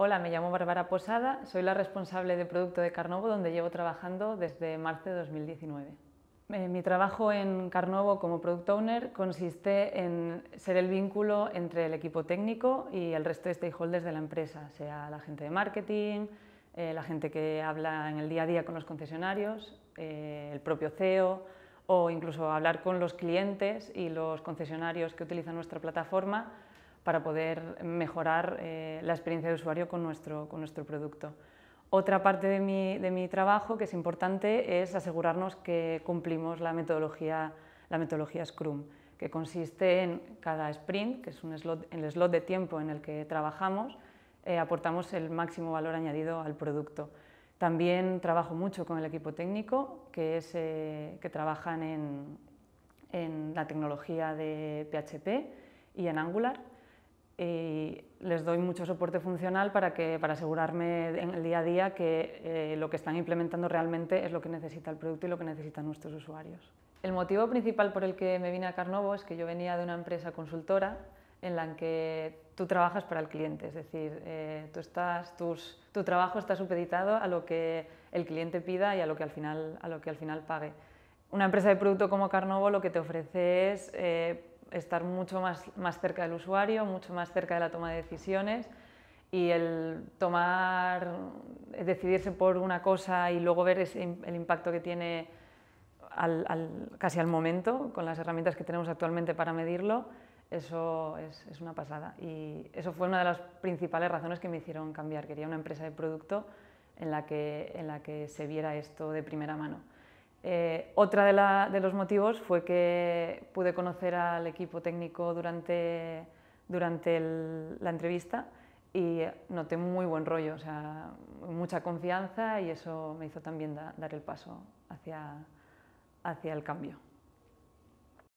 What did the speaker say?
Hola, me llamo Bárbara Posada, soy la responsable de producto de Carnovo, donde llevo trabajando desde marzo de 2019. Eh, mi trabajo en Carnovo como Product Owner consiste en ser el vínculo entre el equipo técnico y el resto de stakeholders de la empresa, sea la gente de marketing, eh, la gente que habla en el día a día con los concesionarios, eh, el propio CEO o incluso hablar con los clientes y los concesionarios que utilizan nuestra plataforma para poder mejorar eh, la experiencia de usuario con nuestro, producto. Otra parte de mi, trabajo que es importante es asegurarnos que cumplimos la metodología, Scrum, que consiste en cada sprint, que es un slot, el slot de tiempo en el que trabajamos, eh, aportamos el máximo valor añadido al producto. También trabajo mucho con el equipo técnico, que, es, eh, trabajan en la tecnología de PHP y en Angular, y les doy mucho soporte funcional para, que, para asegurarme en el día a día que eh, lo que están implementando realmente es lo que necesita el producto y lo que necesitan nuestros usuarios. El motivo principal por el que me vine a Carnovo es que yo venía de una empresa consultora en la que tú trabajas para el cliente, es decir, eh, tú estás, tu trabajo está supeditado a lo que el cliente pida y a lo que al final, a lo que al final pague. Una empresa de producto como Carnovo lo que te ofrece es eh, estar mucho más, cerca del usuario, mucho más cerca de la toma de decisiones y el tomar, eh, decidirse por una cosa y luego ver el impacto que tiene casi al momento con las herramientas que tenemos actualmente para medirlo, eso es, una pasada. Y eso fue una de las principales razones que me hicieron cambiar. Quería una empresa de producto en la que se viera esto de primera mano. Otro eh, otra de, los motivos fue que pude conocer al equipo técnico durante, la entrevista y noté muy buen rollo, o sea, mucha confianza y eso me hizo también dar el paso hacia el cambio.